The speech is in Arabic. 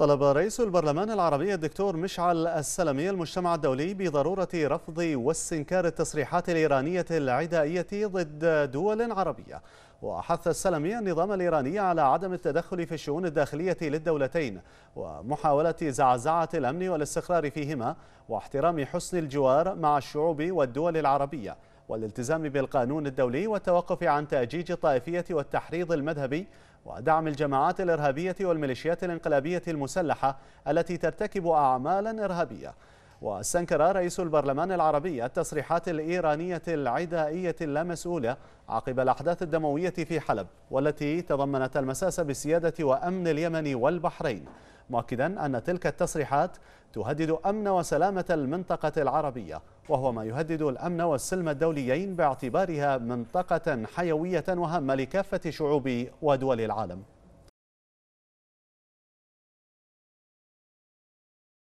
طلب رئيس البرلمان العربي الدكتور مشعل السلمي المجتمع الدولي بضرورة رفض واستنكار التصريحات الإيرانية العدائية ضد دول عربية وحث السلمي النظام الإيراني على عدم التدخل في الشؤون الداخلية للدولتين ومحاولة زعزعة الأمن والاستقرار فيهما واحترام حسن الجوار مع الشعوب والدول العربية والالتزام بالقانون الدولي والتوقف عن تأجيج الطائفية والتحريض المذهبي ودعم الجماعات الإرهابية والميليشيات الانقلابية المسلحة التي ترتكب أعمالا إرهابية واستنكر رئيس البرلمان العربي التصريحات الإيرانية العدائية اللامسؤولة عقب الأحداث الدموية في حلب والتي تضمنت المساس بسيادة وأمن اليمن والبحرين مؤكدا أن تلك التصريحات تهدد أمن وسلامة المنطقة العربية وهو ما يهدد الأمن والسلم الدوليين باعتبارها منطقة حيوية وهامة لكافة شعوب ودول العالم